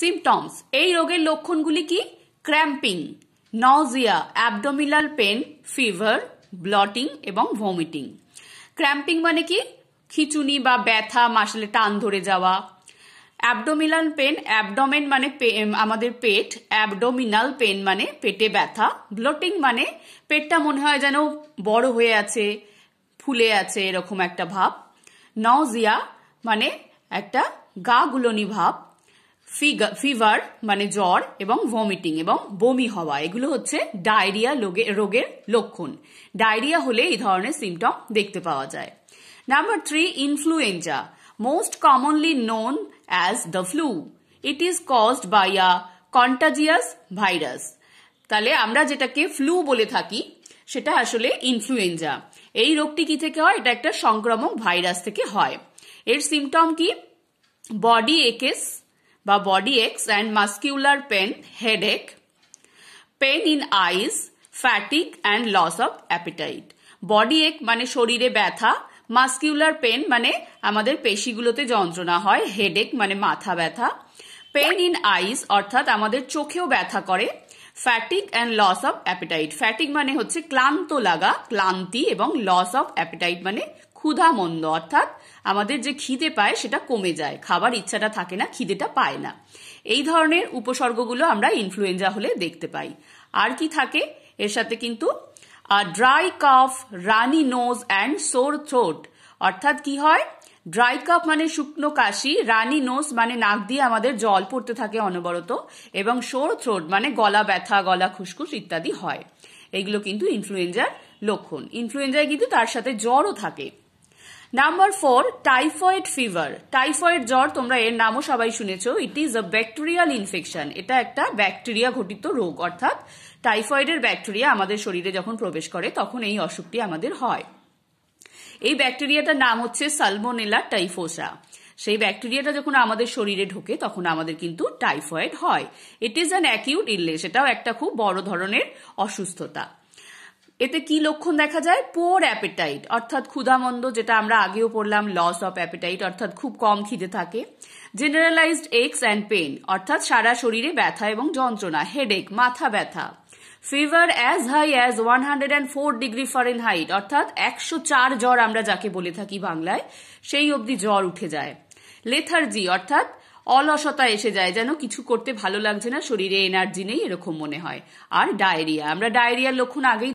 symptoms এই রোগের লক্ষণগুলি কি cramping nausea abdominal pain fever bloating এবং ভমিটিং ক্র্যাম্পিং মানে কি খিচুনি বা ব্যথা মাসলে টান ধরে যাওয়া অ্যাবডোমিনাল পেন অ্যাবডোমেন মানে আমাদের পেট অ্যাবডোমিনাল পেন মানে পেটে ব্যথা ব্লটিং মানে পেটটা মনে হয় যেন বড় হয়ে আছে ফুলে আছে এরকম একটা ভাব নজিয়া মানে একটা গা গুলনি ভাব ফিভার মানে জ্বর এবং ভমিটিং এবং বমি হওয়া এগুলো হচ্ছে ডায়রিয়া রোগের লক্ষণ ডায়রিয়া হলে এই ধরনের সিমটম দেখতে পাওয়া যায় number three influenza most commonly known as the flu it is caused by a contagious virus তাহলে আমরা যেটাকে ফ্লু বলে থাকি সেটা আসলে ইনফ্লুয়েঞ্জা এই রোগটি কি থেকে হয় এটা একটা সংক্রামক ভাইরাস থেকে হয় এর সিমটম কি বডি একেস বা body aches and muscular pain headache pain in eyes fatigue and loss of appetite body ache মানে শরীরে ব্যথা মাস্কিউলার পেন মানে আমাদের পেশিগুলোতে যন্ত্রণা হয় হেডেক মানে মাথা ব্যথা পেন ইন আইস অর্থাৎ আমাদের চোখেও ব্যথা করে fatigue and loss of appetite fatigue মানে হচ্ছে ক্লান্ত লাগা ক্লান্তি এবং লস অফ অ্যাপিটাইট মানে ক্ষুধা মন্দ অর্থাৎ আমাদের যে খিদে পায় সেটা কমে যায় খাবার ইচ্ছাটা থাকে না খিদেটা পায় না এই ধরনের উপসর্গগুলো আমরা ইনফ্লুয়েঞ্জা হলে দেখতে পাই আর কি থাকে এর সাথে কিন্তু dry cough runny nose and sore throat অর্থাৎ কি হয় ড্রাই কাপ মানে শুকনো কাশি রানি নোস মানে নাক দিয়ে আমাদের জল পড়তে থাকে অনবরত এবং সোর থ্রোট মানে গলা ব্যথা গলা খুসখুস ইত্যাদি হয় এগুলো কিন্তু ইনফ্লুয়েঞ্জার লক্ষণ ইনফ্লুয়েঞ্জায় কিন্তু তার সাথে জ্বরও থাকে number four typhoid fever typhoid জ্বর তোমরা এর নামও সবাই শুনেছ it is a bacterial infection এটা একটা ব্যাকটেরিয়া ঘটিত রোগ অর্থাৎ টাইফয়েডের ব্যাকটেরিয়া আমাদের শরীরে যখন প্রবেশ করে তখন এই অসুখটি আমাদের হয় এই ব্যাকটেরিয়াটার নাম হচ্ছে সালমোনেলা টাইফোসা সেই ব্যাকটেরিয়াটা যখন আমাদের শরীরে ঢোকে তখন আমাদের কিন্তু টাইফয়েড হয় it is an acute illness এটাও একটা খুব বড় ধরনের অসুস্থতা এতে কি লক্ষণ দেখা যায় পোর অ্যাপেটাইট অর্থাৎ ক্ষুধামন্দ যেটা আমরা আগেও পড়লাম লস অফ অ্যাপেটাইট অর্থাৎ খুব কম খিদে থাকে জেনারেলাইজড এক্স অ্যান্ড পেন অর্থাৎ সারা শরীরে ব্যথা এবং যন্ত্রণা হেডেক মাথা ব্যথা fever as high as one hundred and four degree Fahrenheit অর্থাৎ একশো চার জ্বর আমরা যাকে বলে থাকি বাংলায় সেই অবধি জ্বর উঠে যায় লেথার্জি অর্থাৎ অলসতা এসে যায় যেন কিছু করতে ভালো লাগছে না শরীরে এনার্জি নেই এরকম মনে হয় আর ডায়রিয়া আমরা ডায়রিয়ার লক্ষণ আগেই